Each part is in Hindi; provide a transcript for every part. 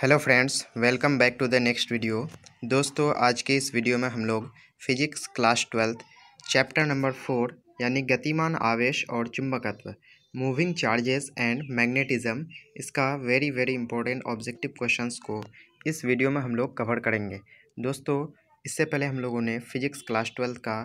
hello friends welcome back to the next video दोस्तों आज के इस वीडियो में हम लोग physics class twelfth chapter number four यानी गतिमान आवेश और चुंबकत्व मूविंग चार्जेस एंड मैग्नेटिज्म इसका very very important objective questions को इस वीडियो में हम लोग कवर करेंगे दोस्तों इससे पहले हम लोगों ने फिजिक्स क्लास ट्वेल्थ का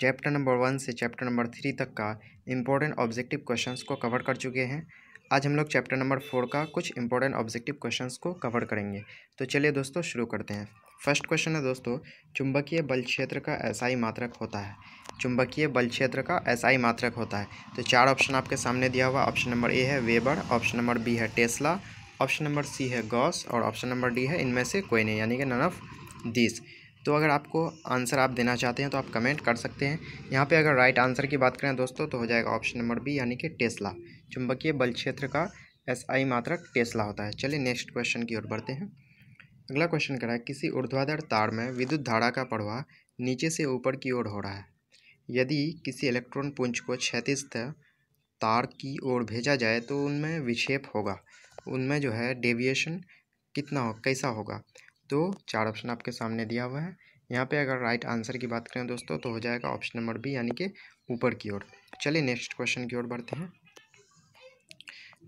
चैप्टर नंबर वन से चैप्टर नंबर थ्री तक का इम्पोर्टेंट ऑब्जेक्टिव क्वेश्चंस को कवर कर चुके हैं आज हम लोग चैप्टर नंबर फोर का कुछ इंपॉर्टेंट ऑब्जेक्टिव क्वेश्चंस को कवर करेंगे तो चलिए दोस्तों शुरू करते हैं फर्स्ट क्वेश्चन है दोस्तों चुंबकीय बल क्षेत्र का एसआई मात्रक होता है चुंबकीय बल क्षेत्र का एसआई मात्रक होता है तो चार ऑप्शन आपके सामने दिया हुआ ऑप्शन नंबर ए है वेबर ऑप्शन नंबर बी है टेस्ला ऑप्शन नंबर सी है गॉस और ऑप्शन नंबर डी है इनमें से कोई नहीं यानी कि नन ऑफ दिस तो अगर आपको आंसर आप देना चाहते हैं तो आप कमेंट कर सकते हैं यहाँ पे अगर राइट आंसर की बात करें दोस्तों तो हो जाएगा ऑप्शन नंबर बी यानी कि टेस्ला चुंबकीय बल क्षेत्र का एस आई मात्रक टेस्ला होता है चलिए नेक्स्ट क्वेश्चन की ओर बढ़ते हैं अगला क्वेश्चन करा है किसी ऊर्ध्वाधर तार में विद्युत धारा का प्रवाह नीचे से ऊपर की ओर हो रहा है यदि किसी इलेक्ट्रॉन पुंज को क्षैतिज तार की ओर भेजा जाए तो उनमें विक्षेप होगा उनमें जो है डेविएशन कितना हो कैसा होगा तो चार ऑप्शन आपके सामने दिया हुआ है यहाँ पे अगर राइट आंसर की बात करें दोस्तों तो हो जाएगा ऑप्शन नंबर बी यानी कि ऊपर की ओर चलिए नेक्स्ट क्वेश्चन की ओर बढ़ते हैं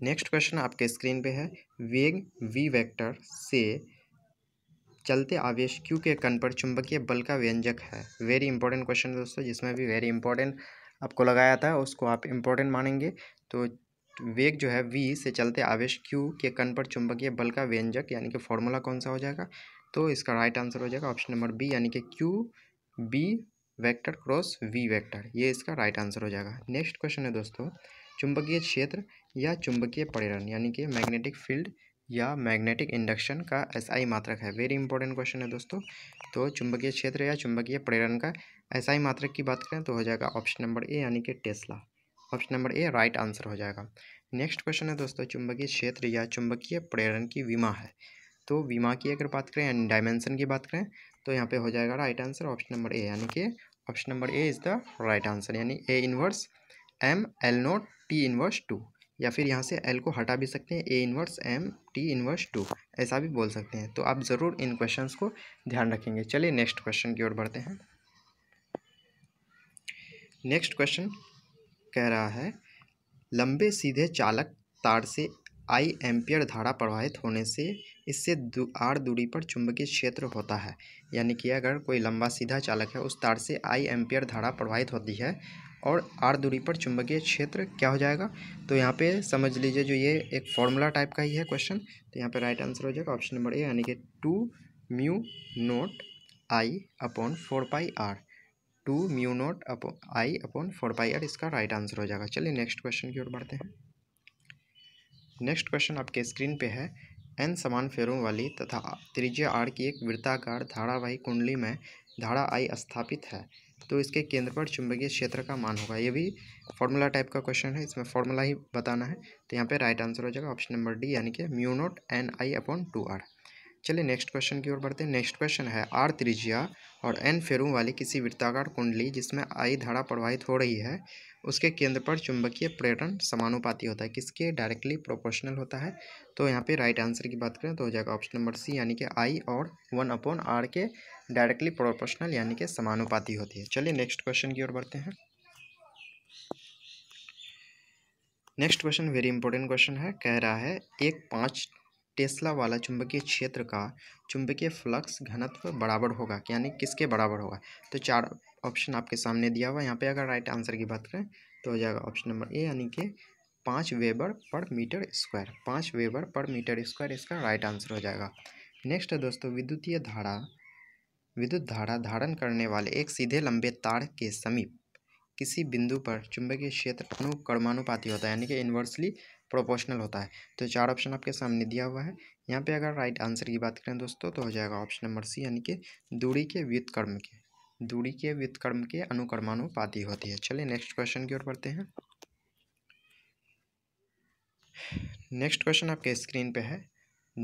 नेक्स्ट क्वेश्चन आपके स्क्रीन पे है वेग वी वेक्टर से चलते आवेश क्यू के कण पर चुंबकीय बल का व्यंजक है वेरी इंपॉर्टेंट क्वेश्चन दोस्तों जिसमें भी वेरी इंपॉर्टेंट आपको लगाया था उसको आप इम्पोर्टेंट मानेंगे तो वेग जो है वी से चलते आवेश क्यू के कण पर चुंबकीय बल का व्यंजक यानी कि फॉर्मूला कौन सा हो जाएगा तो इसका राइट आंसर हो जाएगा ऑप्शन नंबर बी यानी कि Q B vector cross V vector ये इसका राइट आंसर हो जाएगा नेक्स्ट क्वेश्चन है दोस्तों चुंबकीय क्षेत्र या चुंबकीय परिरण यानी कि मैग्नेटिक फील्ड या मैग्नेटिक इंडक्शन का एसआई मात्रक है वेरी इंपॉर्टेंट क्वेश्चन है दोस्तों तो चुंबकीय क्षेत्र या चुंबकीय प्रेरण का एसआई मात्रक की बात करें तो हो जाएगा ऑप्शन नंबर ए यानी कि Tesla option number A right answer हो जाएगा नेक्स्ट क्वेश्चन है दोस्तों चुंबकीय क्षेत्र या चुंबकीय प्रेरण की विमा है तो विमा की अगर बात करें यानी डायमेंशन की बात करें तो यहाँ पे हो जाएगा right answer option number A यानी कि option number A is the right answer यानी A inverse M L naught T inverse two या फिर यहाँ से एल को हटा भी सकते हैं A inverse M T inverse two ऐसा भी बोल सकते हैं तो आप ज़रूर इन क्वेश्चन को ध्यान रखेंगे चलिए नेक्स्ट क्वेश्चन की ओर बढ़ते हैं नेक्स्ट क्वेश्चन कह रहा है लंबे सीधे चालक तार से आई एम्पियर धारा प्रवाहित होने से इससे दू, आर दूरी पर चुंबकीय क्षेत्र होता है यानी कि अगर कोई लंबा सीधा चालक है उस तार से आई एम्पियर धारा प्रवाहित होती है और आर दूरी पर चुंबकीय क्षेत्र क्या हो जाएगा तो यहाँ पे समझ लीजिए जो ये एक फॉर्मूला टाइप का ही है क्वेश्चन तो यहाँ पे राइट आंसर हो जाएगा ऑप्शन नंबर ए यानी कि two mu naught I upon four pi R two mu naught upon I upon four pi R इसका राइट आंसर हो जाएगा चलिए नेक्स्ट क्वेश्चन की ओर बढ़ते हैं नेक्स्ट क्वेश्चन आपके स्क्रीन पे है एन समान फेरों वाली तथा त्रिज्य आर की एक वृत्ताकार धारावाही कुंडली में धारा आई स्थापित है तो इसके केंद्र पर चुंबकीय क्षेत्र का मान होगा ये भी फॉर्मूला टाइप का क्वेश्चन है इसमें फॉर्मूला ही बताना है तो यहाँ पे राइट आंसर हो जाएगा ऑप्शन नंबर डी यानी कि mu naught N I upon two R चलिए नेक्स्ट क्वेश्चन की ओर बढ़ते हैं नेक्स्ट क्वेश्चन है आर त्रिज्या और एन फेरू वाली किसी वृत्ताकार कुंडली जिसमें आई धारा प्रवाहित हो रही है उसके केंद्र पर चुंबकीय पर्यटन समानुपाती होता है किसके डायरेक्टली प्रोपोर्शनल होता है तो यहाँ पे राइट आंसर की बात करें तो हो जाएगा ऑप्शन नंबर सी यानी कि आई और वन अपॉन आर के डायरेक्टली प्रोपोर्शनल यानी कि समानुपाती होती है चलिए नेक्स्ट क्वेश्चन की ओर बढ़ते हैं next question very important question है कह रहा है एक पाँच टेस्ला वाला चुंबकीय क्षेत्र का चुंबकीय फ्लक्स घनत्व बराबर होगा यानी किसके बराबर होगा तो चार ऑप्शन आपके सामने दिया हुआ है यहाँ पे अगर राइट आंसर की बात करें तो हो जाएगा ऑप्शन नंबर ए यानी कि पाँच वेबर पर मीटर स्क्वायर पाँच वेबर पर मीटर स्क्वायर इसका राइट आंसर हो जाएगा नेक्स्ट है दोस्तों विद्युतीय धारा विद्युत धारा धारण करने वाले एक सीधे लंबे तार के समीप किसी बिंदु पर चुंबकीय क्षेत्र अनुकर्मानुपाती होता है यानी कि इन्वर्सली प्रोपोर्शनल होता है तो चार ऑप्शन आपके सामने दिया हुआ है यहाँ पे अगर राइट आंसर की बात करें दोस्तों तो हो जाएगा ऑप्शन नंबर सी यानी कि दूरी के व्युतकर्म के दूरी के व्युतकर्म के अनुकर्मानुपाती होती है चलिए नेक्स्ट क्वेश्चन की ओर बढ़ते हैं नेक्स्ट क्वेश्चन आपके स्क्रीन पर है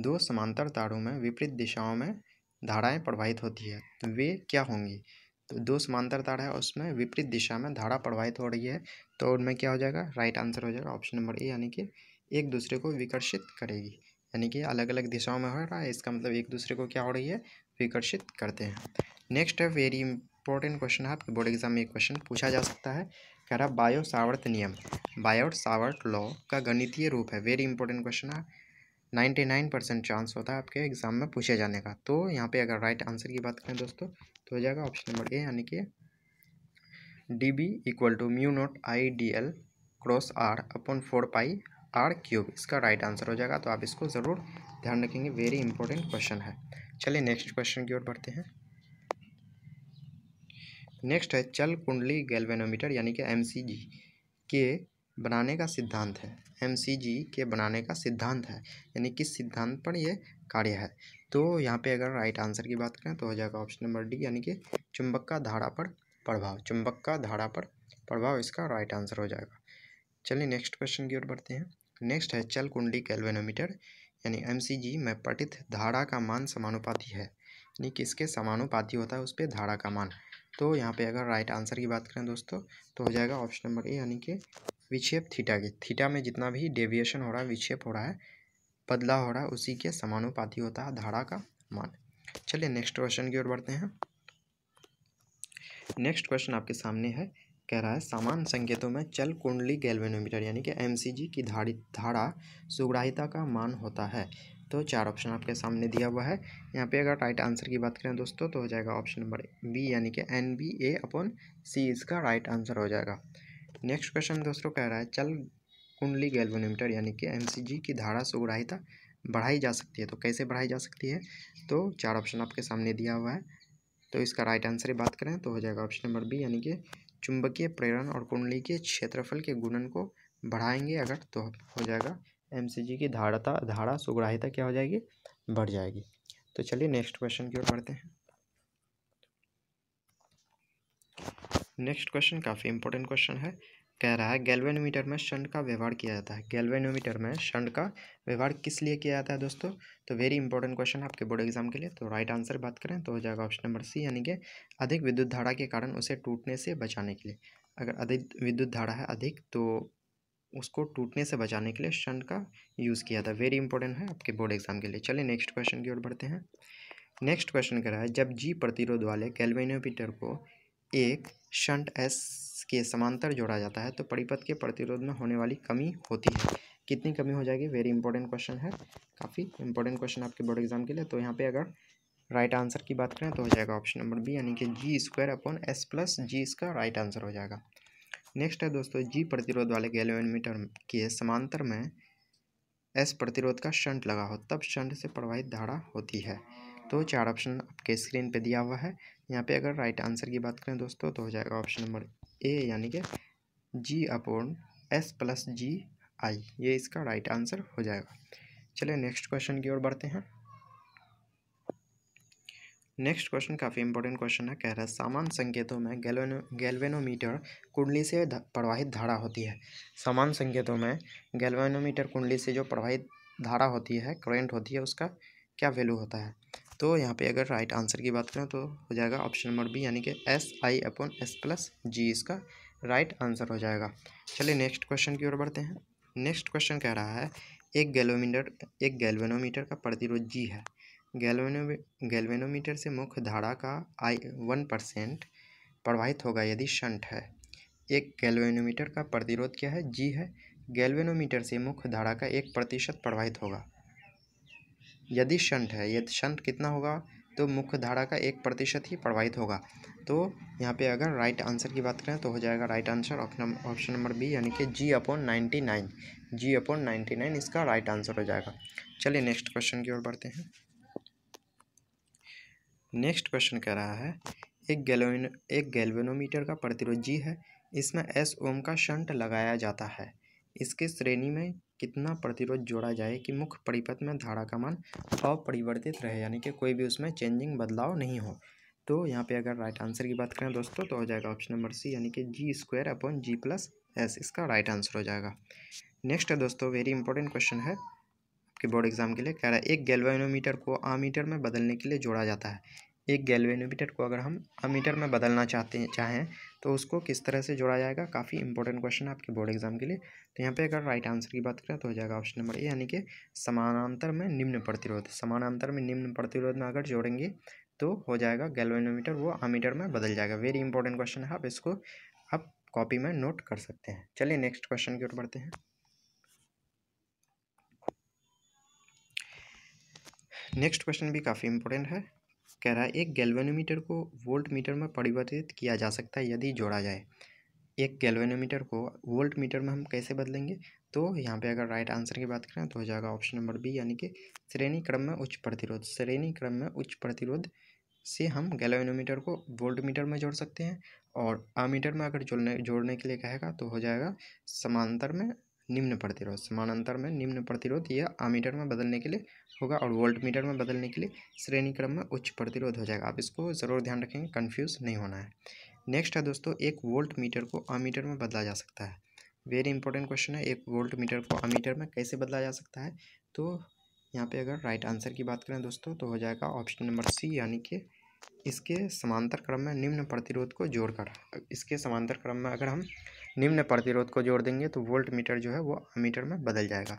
दो समांतर तारों में विपरीत दिशाओं में धाराएं प्रवाहित होती है तो वे क्या होंगी तो दो समांतर तार है उसमें विपरीत दिशा में धारा प्रवाहित हो रही है तो उनमें क्या हो जाएगा राइट आंसर हो जाएगा ऑप्शन नंबर ए यानी कि एक दूसरे को विकर्षित करेगी यानी कि अलग अलग दिशाओं में हो रहा है इसका मतलब एक दूसरे को क्या हो रही है विकर्षित करते हैं नेक्स्ट है वेरी इंपॉर्टेंट क्वेश्चन है आपके बोर्ड एग्जाम में एक क्वेश्चन पूछा जा सकता है कह रहा बायो सावर्त नियम बायो सावर्ट लॉ का गणितीय रूप है वेरी इंपॉर्टेंट क्वेश्चन है 99 परसेंट चांस होता है आपके एग्ज़ाम में पूछे जाने का तो यहाँ पे अगर राइट आंसर की बात करें दोस्तों तो हो जाएगा ऑप्शन नंबर ए यानी कि D B equal to mu naught I D L cross R upon four pi R cube इसका राइट आंसर हो जाएगा तो आप इसको ज़रूर ध्यान रखेंगे वेरी इंपॉर्टेंट क्वेश्चन है चलिए नेक्स्ट क्वेश्चन की ओर बढ़ते हैं नेक्स्ट है चल कुंडली गैल्वेनोमीटर यानी कि एम के बनाने का सिद्धांत है एम के बनाने का सिद्धांत है यानी किस सिद्धांत पर यह कार्य है तो यहाँ पे अगर राइट आंसर की बात करें तो हो जाएगा ऑप्शन नंबर डी यानी कि चुंबक का धारा पर प्रभाव चुंबक का धारा पर प्रभाव इसका राइट आंसर हो जाएगा चलिए नेक्स्ट क्वेश्चन की ओर बढ़ते हैं नेक्स्ट है चल कुंडली कैलवेनोमीटर यानी एम में पठित धारा का मान समानुपाती है यानी किसके समानुपाती होता है उस पर धारा का मान तो यहाँ पे अगर राइट आंसर की बात करें दोस्तों तो हो जाएगा ऑप्शन नंबर ए यानी कि विक्षेप थीटा के थीटा में जितना भी डेविएशन हो रहा है विक्षेप हो रहा है बदलाव हो रहा है उसी के समानुपाती होता है धारा का मान चलिए नेक्स्ट क्वेश्चन की ओर बढ़ते हैं नेक्स्ट क्वेश्चन आपके सामने है कह रहा है सामान संकेतों में चल कुंडली गैल्वेनोमीटर यानी कि एम की धारित धारा सुग्राहिता का मान होता है तो चार ऑप्शन आपके सामने दिया हुआ है यहाँ पे अगर राइट आंसर की बात करें दोस्तों तो हो जाएगा ऑप्शन नंबर बी यानी कि N B A upon C इसका राइट आंसर हो जाएगा नेक्स्ट क्वेश्चन दोस्तों कह रहा है चल कुंडली गैल्वोनीमीटर यानी कि एमसीजी की धारा सुग्राहिता बढ़ाई जा सकती है तो कैसे बढ़ाई जा सकती है तो चार ऑप्शन आपके सामने दिया हुआ है तो इसका राइट आंसर ही बात करें तो हो जाएगा ऑप्शन नंबर बी यानी कि चुंबकीय प्रेरण और कुंडली के क्षेत्रफल के गुणन को बढ़ाएंगे अगर तो हो जाएगा एम की धारता धारा सुग्राहिता क्या हो जाएगी बढ़ जाएगी तो चलिए नेक्स्ट क्वेश्चन की ओर बढ़ते हैं नेक्स्ट क्वेश्चन काफ़ी इंपॉर्टेंट क्वेश्चन है कह रहा है गैल्वेनोमीटर में शंड का व्यवहार किया जाता है गैल्वेनोमीटर में शंड का व्यवहार किस लिए किया जाता है दोस्तों तो वेरी इंपॉर्टेंट क्वेश्चन है आपके बोर्ड एग्जाम के लिए तो राइट आंसर बात करें तो हो जाएगा ऑप्शन नंबर सी यानी कि अधिक विद्युत धारा के कारण उसे टूटने से बचाने के लिए अगर अधिक विद्युत धारा है अधिक तो उसको टूटने से बचाने के लिए शंड का यूज़ किया था वेरी इंपॉर्टेंट है आपके बोर्ड एग्जाम के लिए चलिए नेक्स्ट क्वेश्चन की ओर बढ़ते हैं नेक्स्ट क्वेश्चन कह रहा है जब जी प्रतिरोध वाले कैलवेनोमीटर को एक शंट एस के समांतर जोड़ा जाता है तो परिपथ के प्रतिरोध में होने वाली कमी होती है कितनी कमी हो जाएगी वेरी इंपॉर्टेंट क्वेश्चन है काफ़ी इंपॉर्टेंट क्वेश्चन आपके बोर्ड एग्जाम के लिए तो यहाँ पे अगर राइट right आंसर की बात करें तो हो जाएगा ऑप्शन नंबर बी यानी कि G square upon S plus G इसका राइट right आंसर हो जाएगा नेक्स्ट है दोस्तों जी प्रतिरोध वाले गैलोन मीटर के समांतर में एस प्रतिरोध का शंट लगा हो तब शंट से प्रवाहित धारा होती है तो चार ऑप्शन आपके स्क्रीन पे दिया हुआ है यहाँ पे अगर राइट आंसर की बात करें दोस्तों तो हो जाएगा ऑप्शन नंबर ए यानी कि G upon S plus G I ये इसका राइट आंसर हो जाएगा चलिए नेक्स्ट क्वेश्चन की ओर बढ़ते हैं नेक्स्ट क्वेश्चन काफ़ी इंपॉर्टेंट क्वेश्चन है कह रहा है सामान्य संकेतों में गैलवेनो गैल्वेनोमीटर कुंडली से प्रवाहित धारा होती है सामान संकेतों में गैल्वेनोमीटर कुंडली से जो प्रवाहित धारा होती है करेंट होती है उसका क्या वैल्यू होता है तो यहाँ पे अगर राइट आंसर की बात करें तो हो जाएगा ऑप्शन नंबर बी यानी कि S I upon S plus G इसका राइट आंसर हो जाएगा चलिए नेक्स्ट क्वेश्चन की ओर बढ़ते हैं नेक्स्ट क्वेश्चन कह रहा है एक गैलोमीटर एक गैल्वेनोमीटर का प्रतिरोध जी है गैलवेनो गैल्वेनोमीटर से मुख्य धारा का आई वन परसेंट प्रवाहित होगा यदि शंट है एक गैल्वेनोमीटर का प्रतिरोध क्या है जी है गैल्वेनोमीटर से मुख्य धारा का एक प्रतिशत प्रवाहित होगा यदि शंट है यदि शंट कितना होगा तो मुख्य धारा का एक प्रतिशत ही प्रवाहित होगा तो यहाँ पे अगर राइट आंसर की बात करें तो हो जाएगा right answer option number B यानी कि G upon ninety nine G upon ninety nine इसका राइट आंसर हो जाएगा चलिए नेक्स्ट क्वेश्चन की ओर बढ़ते हैं नेक्स्ट क्वेश्चन कह रहा है एक गैलोन एक गैल्वेनोमीटर का प्रतिरोध जी है इसमें एस ओम का शंट लगाया जाता है इसके श्रेणी में कितना प्रतिरोध जोड़ा जाए कि मुख्य परिपथ में धारा का मान अपरिवर्तित रहे यानी कि कोई भी उसमें चेंजिंग बदलाव नहीं हो तो यहाँ पे अगर राइट आंसर की बात करें दोस्तों तो हो जाएगा ऑप्शन नंबर सी यानी कि G square upon G plus S इसका राइट आंसर हो जाएगा नेक्स्ट है दोस्तों वेरी इंपॉर्टेंट क्वेश्चन है आपके बोर्ड एग्जाम के लिए कह रहा है एक गैल्वेनोमीटर को आमीटर में बदलने के लिए जोड़ा जाता है एक गैल्वेनोमीटर को अगर हम अमीटर में बदलना चाहते हैं चाहें तो उसको किस तरह से जोड़ा जाएगा काफ़ी इंपॉर्टेंट क्वेश्चन है आपके बोर्ड एग्जाम के लिए तो यहाँ पे अगर राइट आंसर की बात करें तो हो जाएगा ऑप्शन नंबर ए यानी कि समानांतर में निम्न प्रतिरोध समानांतर में निम्न प्रतिरोध में अगर जोड़ेंगे तो हो जाएगा गैल्वेनोमीटर वो आमीटर में बदल जाएगा वेरी इंपॉर्टेंट क्वेश्चन है आप इसको आप कॉपी में नोट कर सकते हैं चलिए नेक्स्ट क्वेश्चन की ओर बढ़ते हैं नेक्स्ट क्वेश्चन भी काफ़ी इंपॉर्टेंट है कह रहा है एक गैल्वेनोमीटर को वोल्ट मीटर में परिवर्तित किया जा सकता है यदि जोड़ा जाए एक गैल्वेनोमीटर को वोल्ट मीटर में हम कैसे बदलेंगे तो यहाँ पे अगर राइट आंसर की बात करें तो हो जाएगा ऑप्शन नंबर बी यानी कि श्रेणी क्रम में उच्च प्रतिरोध श्रेणी क्रम में उच्च प्रतिरोध से हम गैल्वेनोमीटर को वोल्ट मीटर में जोड़ सकते हैं और आमीटर में अगर जोड़ने जोड़ने के लिए कहेगा तो हो जाएगा समांतर में निम्न प्रतिरोध समानांतर में निम्न प्रतिरोध यह आमीटर में बदलने के लिए होगा और वोल्ट मीटर में बदलने के लिए श्रेणी क्रम में उच्च प्रतिरोध हो जाएगा आप इसको ज़रूर ध्यान रखेंगे कन्फ्यूज़ नहीं होना है नेक्स्ट है दोस्तों एक वोल्ट मीटर को आमीटर में बदला जा सकता है वेरी इंपॉर्टेंट क्वेश्चन है एक वोल्ट मीटर को आमीटर में कैसे बदला जा सकता है तो यहाँ पे अगर राइट आंसर की बात करें दोस्तों तो हो जाएगा ऑप्शन नंबर सी यानी कि इसके समांतर क्रम में निम्न प्रतिरोध को जोड़कर इसके समांतर क्रम में अगर हम निम्न प्रतिरोध को जोड़ देंगे तो वोल्ट मीटर जो है वो मीटर में बदल जाएगा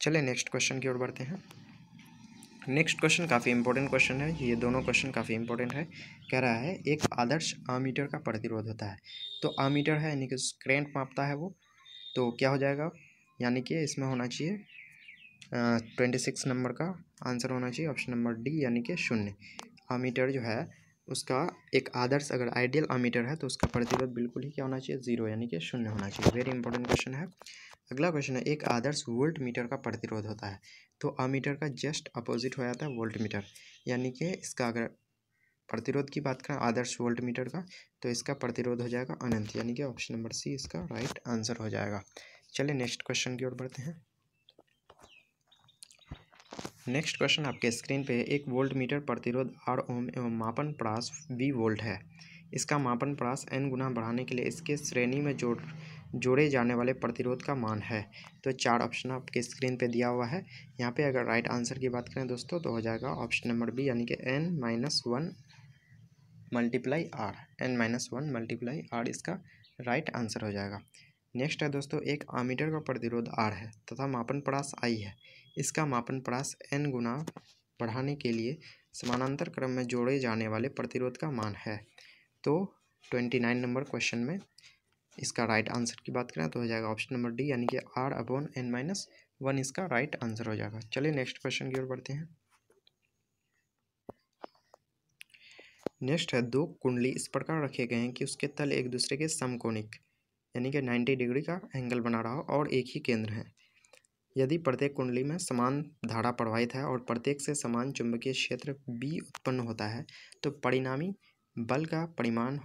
चले नेक्स्ट क्वेश्चन की ओर बढ़ते हैं नेक्स्ट क्वेश्चन काफ़ी इंपॉर्टेंट क्वेश्चन है ये दोनों क्वेश्चन काफ़ी इंपॉर्टेंट है कह रहा है एक आदर्श आमीटर का प्रतिरोध होता है तो आमीटर है यानी कि करेंट मापता है वो तो क्या हो जाएगा यानी कि इसमें होना चाहिए ट्वेंटी सिक्स नंबर का आंसर होना चाहिए ऑप्शन नंबर डी यानी कि शून्य अमीटर जो है उसका एक आदर्श अगर आइडियल अमीटर है तो उसका प्रतिरोध बिल्कुल ही क्या होना चाहिए जीरो यानी कि शून्य होना चाहिए वेरी इंपॉर्टेंट क्वेश्चन है अगला क्वेश्चन है एक आदर्श वोल्ट मीटर का प्रतिरोध होता है तो अमीटर का जस्ट अपोजिट हो जाता है वोल्ट मीटर यानी कि इसका अगर प्रतिरोध की बात करें आदर्श वोल्ट मीटर का तो इसका प्रतिरोध हो जाएगा अनंत यानी कि ऑप्शन नंबर सी इसका राइट आंसर हो जाएगा चलिए नेक्स्ट क्वेश्चन की ओर बढ़ते हैं नेक्स्ट क्वेश्चन आपके स्क्रीन पे एक वोल्ट मीटर प्रतिरोध आर ओम एवं मापन प्रास वी वोल्ट है इसका मापन प्रास एन गुना बढ़ाने के लिए इसके श्रेणी में जोड़ जोड़े जाने वाले प्रतिरोध का मान है तो चार ऑप्शन आपके स्क्रीन पे दिया हुआ है यहाँ पे अगर राइट आंसर की बात करें दोस्तों तो हो जाएगा ऑप्शन नंबर बी यानी कि N minus one multiply R N minus one multiply R इसका राइट आंसर हो जाएगा नेक्स्ट है दोस्तों एक आमीटर का प्रतिरोध आर है तथा मापन पड़ास आई है इसका मापन प्रास एन गुना बढ़ाने के लिए समानांतर क्रम में जोड़े जाने वाले प्रतिरोध का मान है तो ट्वेंटी नाइन नंबर क्वेश्चन में इसका राइट आंसर की बात करें तो हो जाएगा ऑप्शन नंबर डी यानी कि R upon N minus one इसका राइट आंसर हो जाएगा चलिए नेक्स्ट क्वेश्चन की ओर बढ़ते हैं नेक्स्ट है दो कुंडली इस प्रकार रखे गए हैं कि उसके तल एक दूसरे के समकोणिक यानी कि नाइन्टी डिग्री का एंगल बना रहा हो और एक ही केंद्र है यदि प्रत्येक कुंडली में समान धारा प्रवाहित है और प्रत्येक से समान चुंबकीय क्षेत्र बी उत्पन्न होता है तो परिणामी बल का परिमाण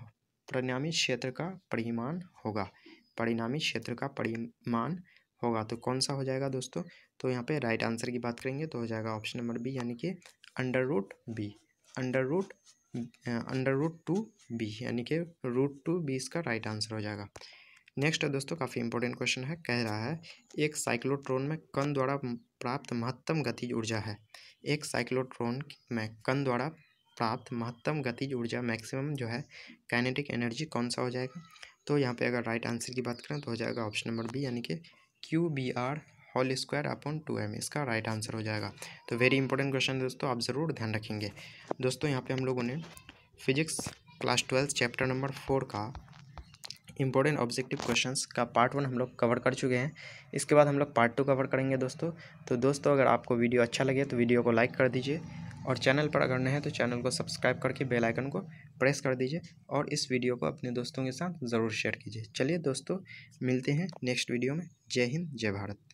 परिणामी क्षेत्र का परिमाण होगा परिणामी क्षेत्र का परिमाण होगा तो कौन सा हो जाएगा दोस्तों तो यहाँ पे राइट आंसर की बात करेंगे तो हो जाएगा ऑप्शन नंबर बी यानी कि under root B under root under root two B यानी कि रूट टू बी इसका राइट आंसर हो जाएगा नेक्स्ट है दोस्तों काफ़ी इंपॉर्टेंट क्वेश्चन है कह रहा है एक साइक्लोट्रोन में कण द्वारा प्राप्त महत्तम गतिज ऊर्जा है एक साइक्लोट्रोन में कण द्वारा प्राप्त महत्तम गतिज ऊर्जा मैक्सिमम जो है काइनेटिक एनर्जी कौन सा हो जाएगा तो यहाँ पे अगर राइट आंसर की बात करें तो हो जाएगा ऑप्शन नंबर बी यानी कि Q B R whole square upon two M इसका राइट आंसर हो जाएगा तो वेरी इंपॉर्टेंट क्वेश्चन दोस्तों आप ज़रूर ध्यान रखेंगे दोस्तों यहाँ पे हम लोगों ने physics class twelfth chapter number four का इंपॉर्टेंट ऑब्जेक्टिव क्वेश्चंस का पार्ट वन हम लोग कवर कर चुके हैं इसके बाद हम लोग पार्ट टू कवर करेंगे दोस्तों तो दोस्तों अगर आपको वीडियो अच्छा लगे तो वीडियो को लाइक कर दीजिए और चैनल पर अगर नए हैं तो चैनल को सब्सक्राइब करके बेल आइकन को प्रेस कर दीजिए और इस वीडियो को अपने दोस्तों के साथ ज़रूर शेयर कीजिए चलिए दोस्तों मिलते हैं नेक्स्ट वीडियो में जय हिंद जय भारत